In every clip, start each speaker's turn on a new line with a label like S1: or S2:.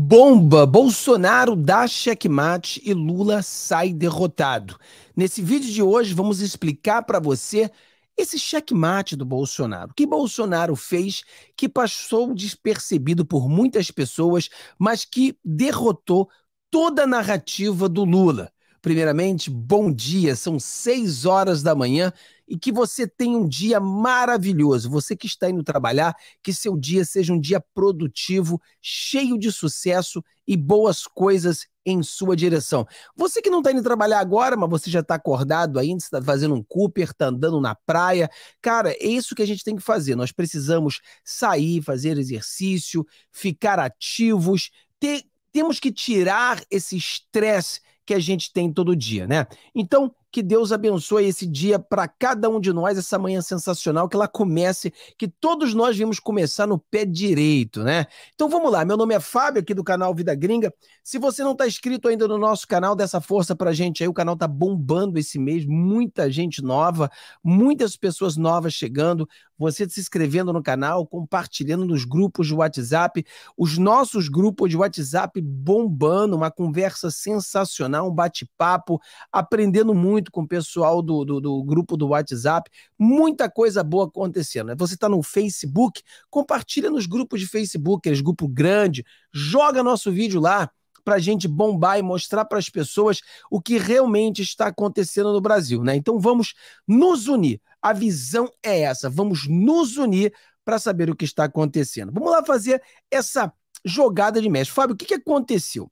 S1: Bomba! Bolsonaro dá checkmate e Lula sai derrotado. Nesse vídeo de hoje, vamos explicar para você esse checkmate do Bolsonaro. O que Bolsonaro fez que passou despercebido por muitas pessoas, mas que derrotou toda a narrativa do Lula. Primeiramente, bom dia, são 6 horas da manhã e que você tenha um dia maravilhoso. Você que está indo trabalhar, que seu dia seja um dia produtivo, cheio de sucesso e boas coisas em sua direção. Você que não está indo trabalhar agora, mas você já está acordado ainda, está fazendo um Cooper, está andando na praia. Cara, é isso que a gente tem que fazer. Nós precisamos sair, fazer exercício, ficar ativos, ter, temos que tirar esse estresse que a gente tem todo dia, né? Então, que Deus abençoe esse dia para cada um de nós, essa manhã sensacional, que ela comece, que todos nós vimos começar no pé direito, né? Então vamos lá, meu nome é Fábio, aqui do canal Vida Gringa. Se você não está inscrito ainda no nosso canal, dessa essa força a gente aí, o canal tá bombando esse mês, muita gente nova, muitas pessoas novas chegando, você se inscrevendo no canal, compartilhando nos grupos de WhatsApp, os nossos grupos de WhatsApp bombando, uma conversa sensacional, um bate-papo, aprendendo muito muito com o pessoal do, do, do grupo do WhatsApp, muita coisa boa acontecendo. Né? Você está no Facebook, compartilha nos grupos de Facebook, aqueles grupo grande, joga nosso vídeo lá para a gente bombar e mostrar para as pessoas o que realmente está acontecendo no Brasil, né? Então vamos nos unir. A visão é essa. Vamos nos unir para saber o que está acontecendo. Vamos lá fazer essa jogada de mestre. Fábio, o que, que aconteceu?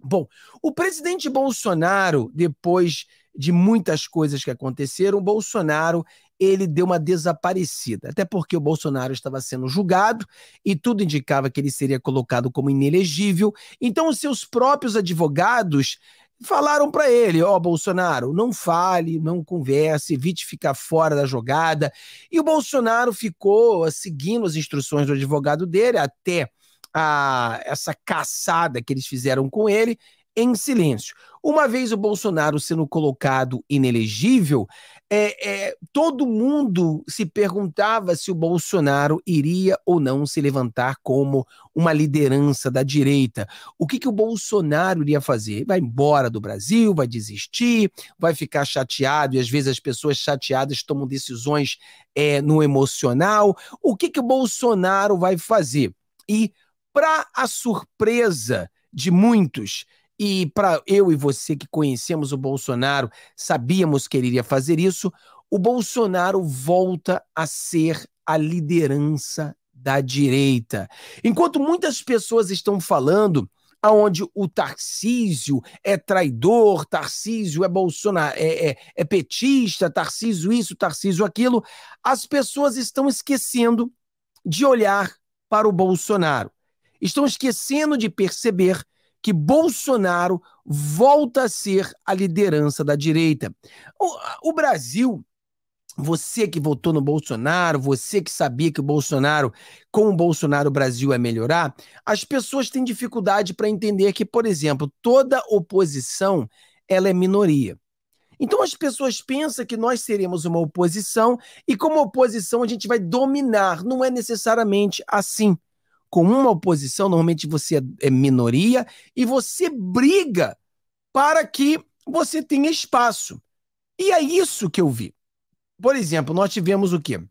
S1: Bom, o presidente Bolsonaro, depois de muitas coisas que aconteceram, o Bolsonaro ele deu uma desaparecida, até porque o Bolsonaro estava sendo julgado e tudo indicava que ele seria colocado como inelegível. Então, os seus próprios advogados falaram para ele: ó, oh, Bolsonaro, não fale, não converse, evite ficar fora da jogada. E o Bolsonaro ficou ah, seguindo as instruções do advogado dele até a, ah, essa caçada que eles fizeram com ele em silêncio. Uma vez o Bolsonaro sendo colocado inelegível, é, é, todo mundo se perguntava se o Bolsonaro iria ou não se levantar como uma liderança da direita. O que, que o Bolsonaro iria fazer? Vai embora do Brasil, vai desistir, vai ficar chateado, e às vezes as pessoas chateadas tomam decisões é, no emocional. O que, que o Bolsonaro vai fazer? E, para a surpresa de muitos, e para eu e você que conhecemos o Bolsonaro, sabíamos que ele iria fazer isso, o Bolsonaro volta a ser a liderança da direita. Enquanto muitas pessoas estão falando aonde o Tarcísio é traidor, Tarcísio é Bolsonaro, é, é, é petista, Tarcísio isso, Tarcísio aquilo, as pessoas estão esquecendo de olhar para o Bolsonaro. Estão esquecendo de perceber que Bolsonaro volta a ser a liderança da direita. O, o Brasil. Você que votou no Bolsonaro, você que sabia que o Bolsonaro, com o Bolsonaro o Brasil é melhorar, as pessoas têm dificuldade para entender que, por exemplo, toda oposição ela é minoria. Então as pessoas pensam que nós seremos uma oposição e como oposição a gente vai dominar. Não é necessariamente assim com uma oposição, normalmente você é, é minoria, e você briga para que você tenha espaço. E é isso que eu vi. Por exemplo, nós tivemos o quê?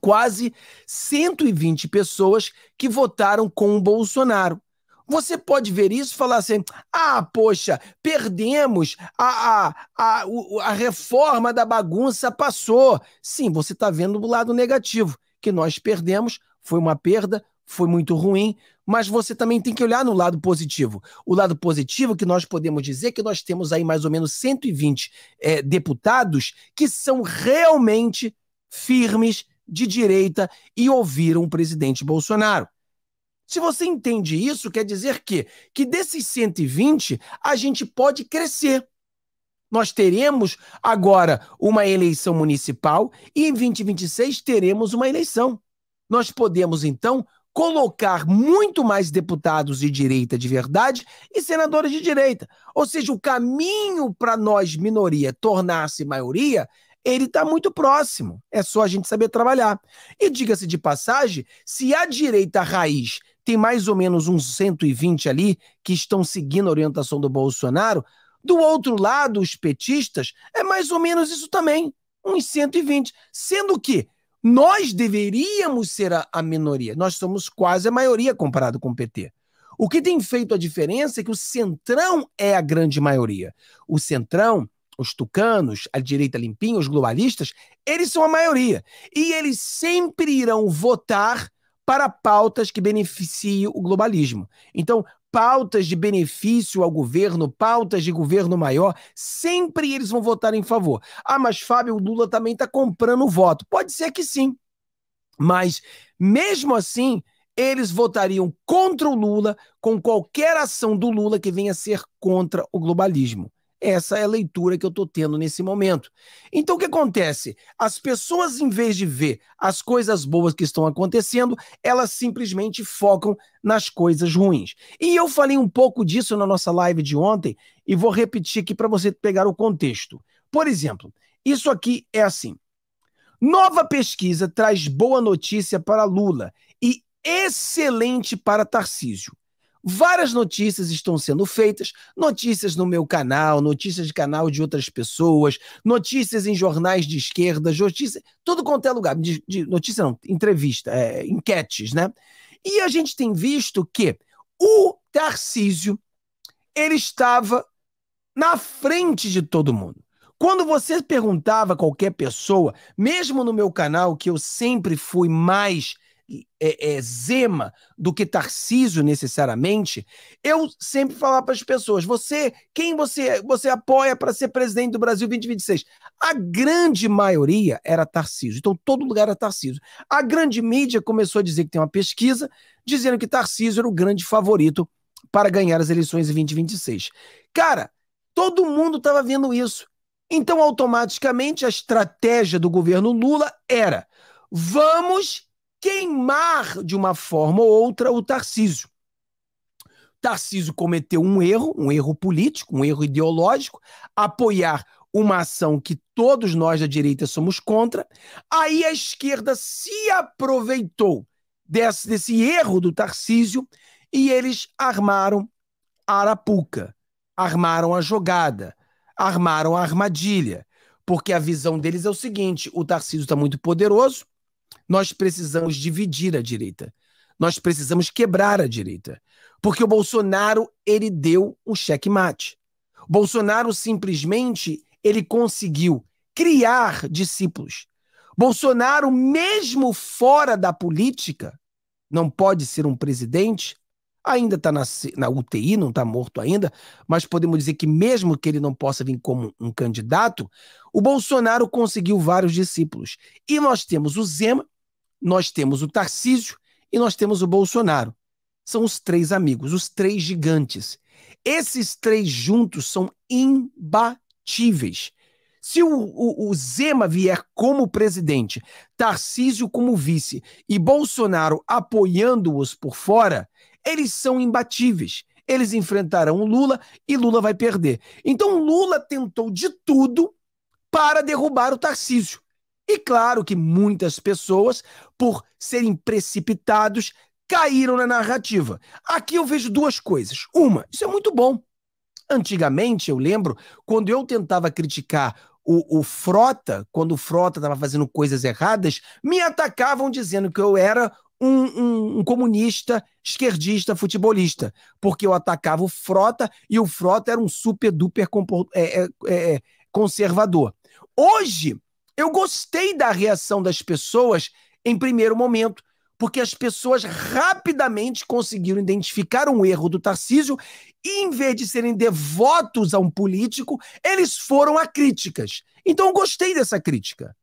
S1: Quase 120 pessoas que votaram com o Bolsonaro. Você pode ver isso e falar assim: ah, poxa, perdemos, a, a, a, a reforma da bagunça passou. Sim, você está vendo o lado negativo, que nós perdemos, foi uma perda, foi muito ruim, mas você também tem que olhar no lado positivo. O lado positivo é que nós podemos dizer que nós temos aí mais ou menos 120 é, eh, deputados que são realmente firmes de direita e ouviram o presidente Bolsonaro. Se você entende isso, quer dizer que, que desses 120 a gente pode crescer. Nós teremos agora uma eleição municipal e em 2026 teremos uma eleição. Nós podemos então colocar muito mais deputados de direita de verdade e senadores de direita. Ou seja, o caminho para nós, minoria, tornar-se maioria, ele está muito próximo. É só a gente saber trabalhar. E diga-se de passagem, se a direita raiz tem mais ou menos uns 120 ali que estão seguindo a orientação do Bolsonaro, do outro lado, os petistas, é mais ou menos isso também, uns 120. Sendo que nós deveríamos ser a, a minoria, nós somos quase a maioria comparado com o PT. O que tem feito a diferença é que o centrão é a grande maioria. O centrão, os tucanos, a direita limpinha, os globalistas, eles são a maioria. E eles sempre irão votar para pautas que beneficiem o globalismo. Então, pautas de benefício ao governo, pautas de governo maior, sempre eles vão votar em favor. Ah, mas Fábio, o Lula também está comprando voto. Pode ser que sim. Mas, mesmo assim, eles votariam contra o Lula com qualquer ação do Lula que venha a ser contra o globalismo. Essa é a leitura que eu estou tendo nesse momento. Então, o que acontece? As pessoas, em vez de ver as coisas boas que estão acontecendo, elas simplesmente focam nas coisas ruins. E eu falei um pouco disso na nossa live de ontem e vou repetir aqui para você pegar o contexto. Por exemplo, isso aqui é assim: nova pesquisa traz boa notícia para Lula e excelente para Tarcísio. Várias notícias estão sendo feitas, notícias no meu canal, notícias de canal de outras pessoas, notícias em jornais de esquerda, notícias, tudo quanto é lugar, de, de notícia não, entrevista, é, enquetes, né? E a gente tem visto que o Tarcísio, ele estava na frente de todo mundo. Quando você perguntava a qualquer pessoa, mesmo no meu canal, que eu sempre fui mais é, é, Zema do que Tarcísio necessariamente, eu sempre falar para as pessoas, você, quem você é? você apoia para ser presidente do Brasil 2026? A grande maioria era Tarcísio, então todo lugar era Tarcísio. A grande mídia começou a dizer que tem uma pesquisa dizendo que Tarcísio era o grande favorito para ganhar as eleições em 2026. Cara, todo mundo estava vendo isso. Então, automaticamente, a estratégia do governo Lula era: vamos queimar de uma forma ou outra o Tarcísio. Tarcísio cometeu um erro, um erro político, um erro ideológico, apoiar uma ação que todos nós da direita somos contra. Aí a esquerda se aproveitou desse, desse erro do Tarcísio e eles armaram a arapuca, armaram a jogada, armaram a armadilha. Porque a visão deles é o seguinte: o Tarcísio está muito poderoso, nós precisamos dividir a direita. Nós precisamos quebrar a direita. Porque o Bolsonaro, ele deu um checkmate. O Bolsonaro simplesmente, ele conseguiu criar discípulos. Bolsonaro, mesmo fora da política, não pode ser um presidente Ainda está na, na, UTI, não está morto ainda, mas podemos dizer que, mesmo que ele não possa vir como um candidato, o Bolsonaro conseguiu vários discípulos. E nós temos o Zema, nós temos o Tarcísio e nós temos o Bolsonaro. São os três amigos, os três gigantes. Esses três juntos são imbatíveis. Se o, o, o, Zema vier como presidente, Tarcísio como vice e Bolsonaro apoiando-os por fora, eles são imbatíveis. Eles enfrentarão o Lula e Lula vai perder. Então Lula tentou de tudo para derrubar o Tarcísio. E claro que muitas pessoas, por serem precipitados, caíram na narrativa. Aqui eu vejo duas coisas. Uma, isso é muito bom. Antigamente, eu lembro, quando eu tentava criticar o, o Frota, quando o Frota estava fazendo coisas erradas, me atacavam dizendo que eu era um, um, um, comunista, esquerdista, futebolista, porque eu atacava o Frota e o Frota era um super duper é é, é, é, conservador. Hoje, eu gostei da reação das pessoas em primeiro momento, porque as pessoas rapidamente conseguiram identificar um erro do Tarcísio e, em vez de serem devotos a um político, eles foram a críticas. Então, eu gostei dessa crítica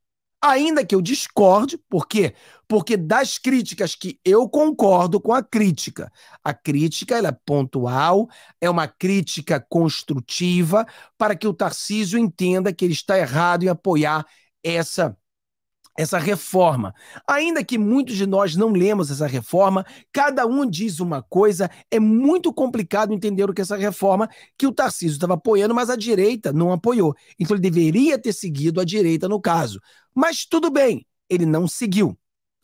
S1: ainda que eu discorde, por quê? Porque das críticas que eu concordo com a crítica. A crítica ela é pontual, é uma crítica construtiva para que o Tarcísio entenda que ele está errado em apoiar essa essa reforma. Ainda que muitos de nós não lemos essa reforma, cada um diz uma coisa, é muito complicado entender o que é essa reforma que o Tarcísio estava apoiando, mas a direita não apoiou. Então ele deveria ter seguido a direita no caso. Mas tudo bem, ele não seguiu.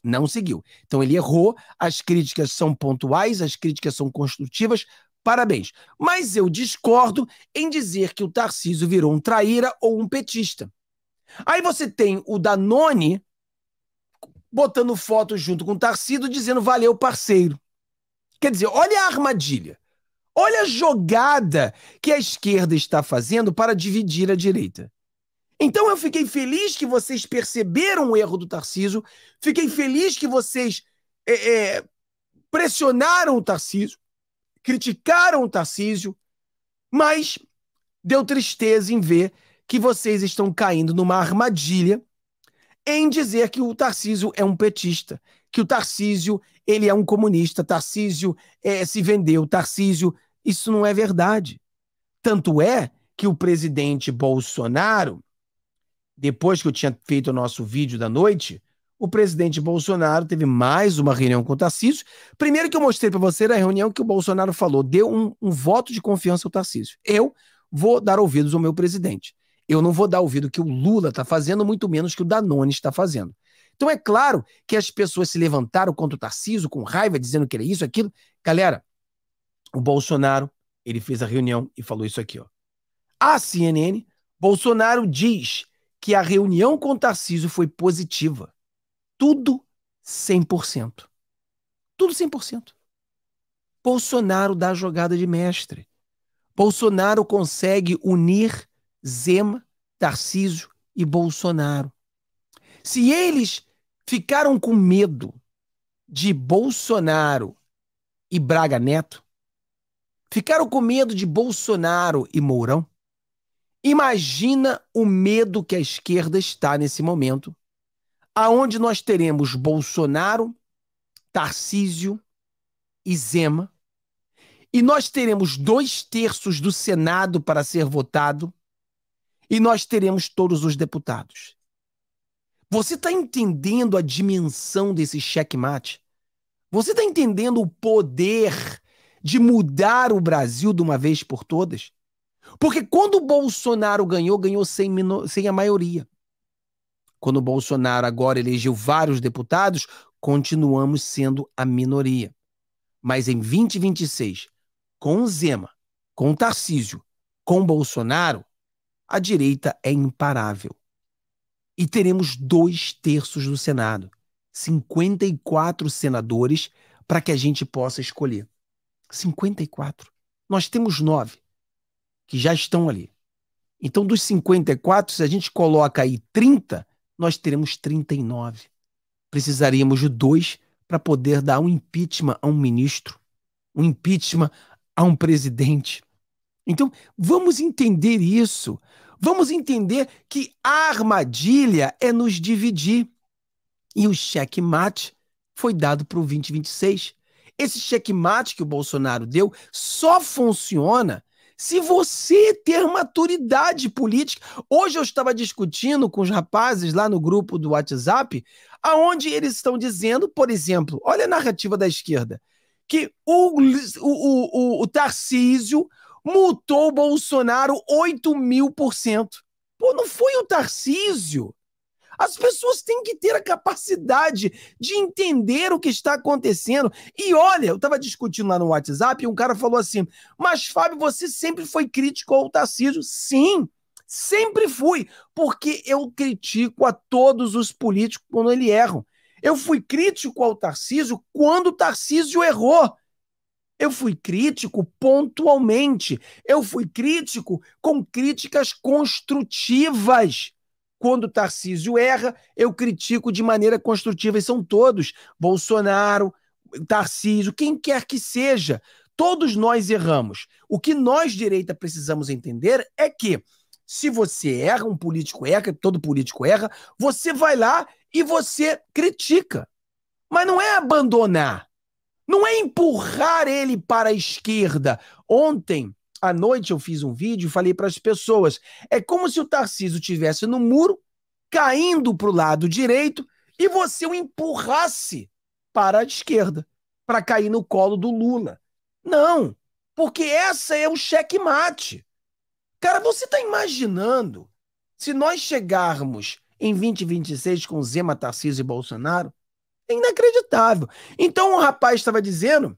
S1: Não seguiu. Então ele errou, as críticas são pontuais, as críticas são construtivas, parabéns. Mas eu discordo em dizer que o Tarcísio virou um traíra ou um petista. Aí você tem o Danone botando foto junto com o Tarcido dizendo valeu, parceiro. Quer dizer, olha a armadilha. Olha a jogada que a esquerda está fazendo para dividir a direita. Então eu fiquei feliz que vocês perceberam o erro do Tarciso, fiquei feliz que vocês é, é, pressionaram o Tarciso, criticaram o Tarcísio, mas deu tristeza em ver que vocês estão caindo numa armadilha em dizer que o Tarcísio é um petista, que o Tarcísio ele é um comunista, Tarcísio é, se vendeu, Tarcísio. Isso não é verdade. Tanto é que o presidente Bolsonaro, depois que eu tinha feito o nosso vídeo da noite, o presidente Bolsonaro teve mais uma reunião com o Tarcísio. Primeiro que eu mostrei para você era a reunião que o Bolsonaro falou, deu um, um voto de confiança ao Tarcísio. Eu vou dar ouvidos ao meu presidente. Eu não vou dar ouvido que o Lula está fazendo, muito menos que o Danone está fazendo. Então é claro que as pessoas se levantaram contra o Tarciso com raiva, dizendo que ele é isso, aquilo. Galera, o Bolsonaro, ele fez a reunião e falou isso aqui, ó. A CNN, Bolsonaro diz que a reunião com o Tarciso foi positiva. Tudo 100%. Tudo 100%. Bolsonaro dá a jogada de mestre. Bolsonaro consegue unir Zema, Tarcísio e Bolsonaro. Se eles ficaram com medo de Bolsonaro e Braga Neto, ficaram com medo de Bolsonaro e Mourão, imagina o medo que a esquerda está nesse momento, aonde nós teremos Bolsonaro, Tarcísio e Zema, e nós teremos dois terços do Senado para ser votado e nós teremos todos os deputados. Você está entendendo a dimensão desse checkmate? Você está entendendo o poder de mudar o Brasil de uma vez por todas? Porque quando o Bolsonaro ganhou, ganhou sem, sem a maioria. Quando o Bolsonaro agora elegeu vários deputados, continuamos sendo a minoria. Mas em 2026, com Zema, com Tarcísio, com Bolsonaro, a direita é imparável. E teremos dois terços do Senado, 54 senadores, para que a gente possa escolher. 54. Nós temos nove que já estão ali. Então, dos 54, se a gente coloca aí 30, nós teremos 39. Precisaríamos de dois para poder dar um impeachment a um ministro, um impeachment a um presidente. Então, vamos entender isso. Vamos entender que a armadilha é nos dividir. E o checkmate foi dado para o 2026. Esse checkmate que o Bolsonaro deu só funciona se você ter maturidade política. Hoje eu estava discutindo com os rapazes lá no grupo do WhatsApp, aonde eles estão dizendo, por exemplo, olha a narrativa da esquerda, que o, o, o, o Tarcísio multou o Bolsonaro 8 mil por cento. Pô, não foi o Tarcísio. As pessoas têm que ter a capacidade de entender o que está acontecendo. E olha, eu estava discutindo lá no WhatsApp e um cara falou assim: Mas Fábio, você sempre foi crítico ao Tarcísio? Sim, sempre fui, porque eu critico a todos os políticos quando eles erram. Eu fui crítico ao Tarcísio quando o Tarcísio errou. Eu fui crítico pontualmente. Eu fui crítico com críticas construtivas. Quando Tarcísio erra, eu critico de maneira construtiva, e são todos. Bolsonaro, Tarcísio, quem quer que seja. Todos nós erramos. O que nós, direita, precisamos entender é que se você erra, um político erra, todo político erra, você vai lá e você critica. Mas não é abandonar. Não é empurrar ele para a esquerda. Ontem à noite eu fiz um vídeo e falei para as pessoas: é como se o Tarcísio tivesse no muro, caindo para o lado direito, e você o empurrasse para a esquerda, para cair no colo do Lula. Não, porque essa é o checkmate. Cara, você está imaginando se nós chegarmos em 2026 com Zema, Tarcísio e Bolsonaro? inacreditável. Então o um rapaz estava dizendo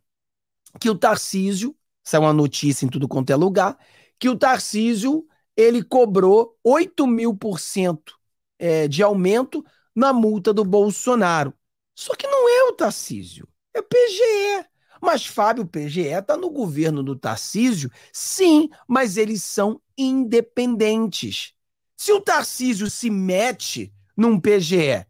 S1: que o Tarcísio, saiu uma notícia em tudo quanto é lugar, que o Tarcísio ele cobrou 8 mil por cento é, de aumento na multa do Bolsonaro. Só que não é o Tarcísio, é o PGE. Mas Fábio PGE está no governo do Tarcísio, sim, mas eles são independentes. Se o Tarcísio se mete num PGE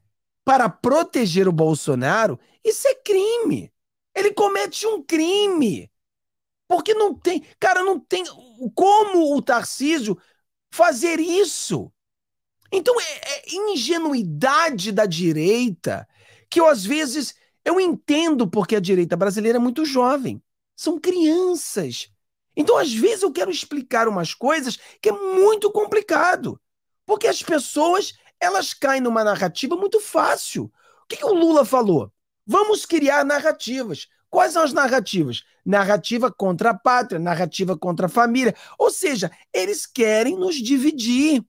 S1: para proteger o Bolsonaro, isso é crime. Ele comete um crime. Porque não tem. Cara, não tem. Como o Tarcísio fazer isso? Então é, é ingenuidade da direita que eu, às vezes eu entendo porque a direita brasileira é muito jovem. São crianças. Então, às vezes, eu quero explicar umas coisas que é muito complicado. Porque as pessoas elas caem numa narrativa muito fácil. O que, que o Lula falou? Vamos criar narrativas. Quais são as narrativas? Narrativa contra a pátria, narrativa contra a família. Ou seja, eles querem nos dividir.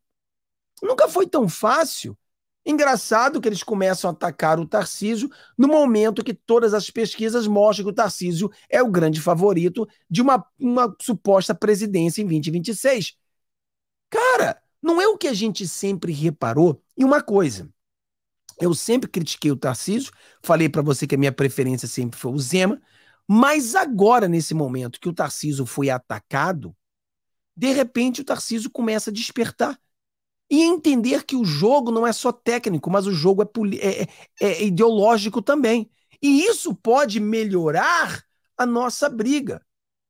S1: Nunca foi tão fácil. Engraçado que eles começam a atacar o Tarcísio no momento que todas as pesquisas mostram que o Tarcísio é o grande favorito de uma, uma suposta presidência em 2026. Cara, não é o que a gente sempre reparou? E uma coisa, eu sempre critiquei o Tarcísio, falei para você que a minha preferência sempre foi o Zema, mas agora, nesse momento que o Tarcísio foi atacado, de repente o Tarcísio começa a despertar e entender que o jogo não é só técnico, mas o jogo é, é, é, é ideológico também. E isso pode melhorar a nossa briga.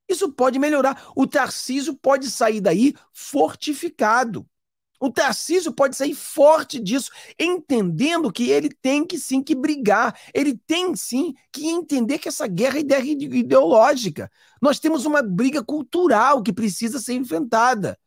S1: Isso pode melhorar. O Tarcísio pode sair daí fortificado. O Tarcísio pode sair forte disso, entendendo que ele tem que sim que brigar, ele tem sim que entender que essa guerra é ideológica. Nós temos uma briga cultural que precisa ser enfrentada.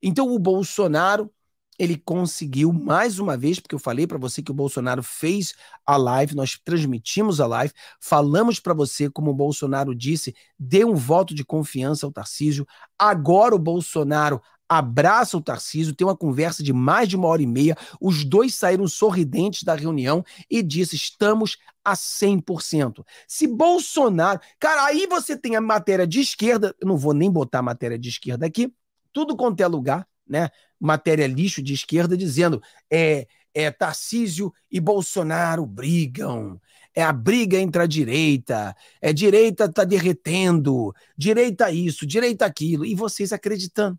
S1: Então o Bolsonaro, ele conseguiu mais uma vez, porque eu falei para você que o Bolsonaro fez a live, nós transmitimos a live, falamos para você como o Bolsonaro disse, dê um voto de confiança ao Tarcísio. Agora o Bolsonaro abraça o Tarcísio, tem uma conversa de mais de uma hora e meia. Os dois saíram sorridentes da reunião e disse: estamos a 100%. Se Bolsonaro. Cara, aí você tem a matéria de esquerda, eu não vou nem botar a matéria de esquerda aqui, tudo quanto é lugar, né? Matéria lixo de esquerda dizendo: é, é Tarcísio e Bolsonaro brigam. É a briga entre a direita, é direita tá derretendo, direita isso, direita aquilo, e vocês acreditando.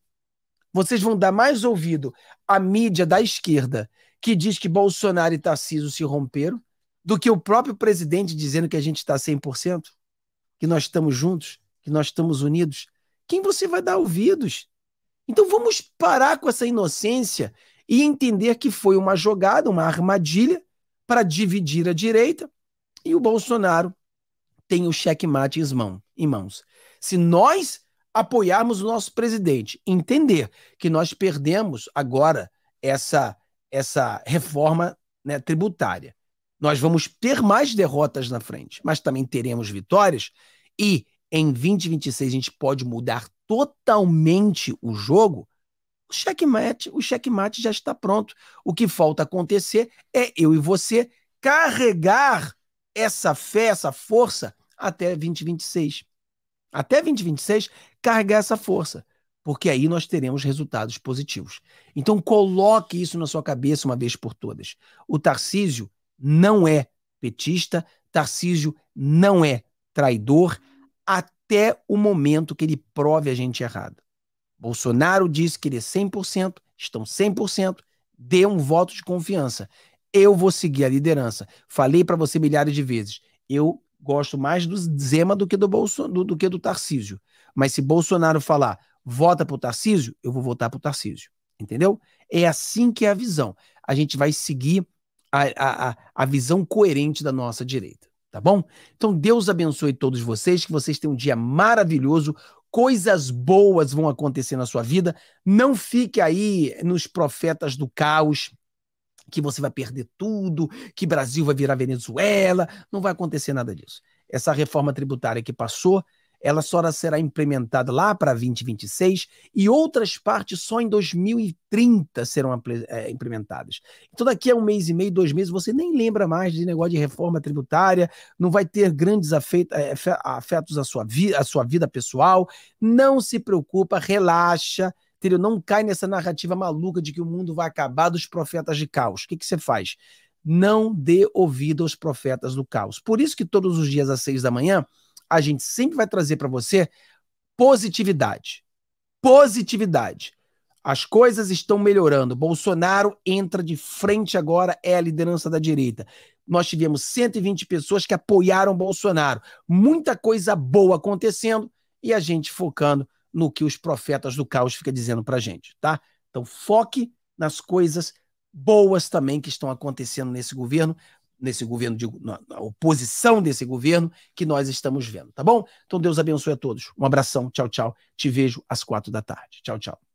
S1: Vocês vão dar mais ouvido à mídia da esquerda que diz que Bolsonaro e Tarcísio se romperam do que o próprio presidente dizendo que a gente está 100%, que nós estamos juntos, que nós estamos unidos. Quem você vai dar ouvidos? Então vamos parar com essa inocência e entender que foi uma jogada, uma armadilha para dividir a direita e o Bolsonaro tem o checkmate em mãos. Se nós apoiarmos o nosso presidente, entender que nós perdemos agora essa, essa reforma né, tributária. Nós vamos ter mais derrotas na frente, mas também teremos vitórias e em 2026 a gente pode mudar totalmente o jogo. O checkmate, o checkmate já está pronto. O que falta acontecer é eu e você carregar essa fé, essa força até 2026 até 2026, carregar essa força, porque aí nós teremos resultados positivos. Então coloque isso na sua cabeça uma vez por todas. O Tarcísio não é petista, Tarcísio não é traidor até o momento que ele prove a gente errado. Bolsonaro disse que ele é 100%, estão 100%, dê um voto de confiança. Eu vou seguir a liderança. Falei para você milhares de vezes. Eu gosto mais do Zema do que do, Bolso, do, do, que do Tarcísio. Mas se Bolsonaro falar vota para o Tarcísio, eu vou votar para o Tarcísio. Entendeu? É assim que é a visão. A gente vai seguir a, a, a visão coerente da nossa direita. Tá bom? Então, Deus abençoe todos vocês, que vocês tenham um dia maravilhoso, coisas boas vão acontecer na sua vida. Não fique aí nos profetas do caos, que você vai perder tudo, que Brasil vai virar Venezuela, não vai acontecer nada disso. Essa reforma tributária que passou, ela só será implementada lá para 2026 e outras partes só em 2030 serão é, implementadas. Então, daqui a um mês e meio, dois meses, você nem lembra mais de negócio de reforma tributária, não vai ter grandes eh, afetos à sua, à sua vida pessoal. Não se preocupa, relaxa entendeu? Não cai nessa narrativa maluca de que o mundo vai acabar dos profetas de caos. O que, que você faz? Não dê ouvido aos profetas do caos. Por isso que todos os dias às seis da manhã, a gente sempre vai trazer para você positividade. Positividade. As coisas estão melhorando. Bolsonaro entra de frente agora, é a liderança da direita. Nós tivemos 120 pessoas que apoiaram Bolsonaro. Muita coisa boa acontecendo e a gente focando no que os profetas do caos ficam dizendo para a gente, tá? Então foque nas coisas boas também que estão acontecendo nesse governo, nesse governo, de na, na oposição desse governo que nós estamos vendo, tá bom? Então Deus abençoe a todos. Um abração, tchau, tchau. Te vejo às quatro da tarde. Tchau, tchau.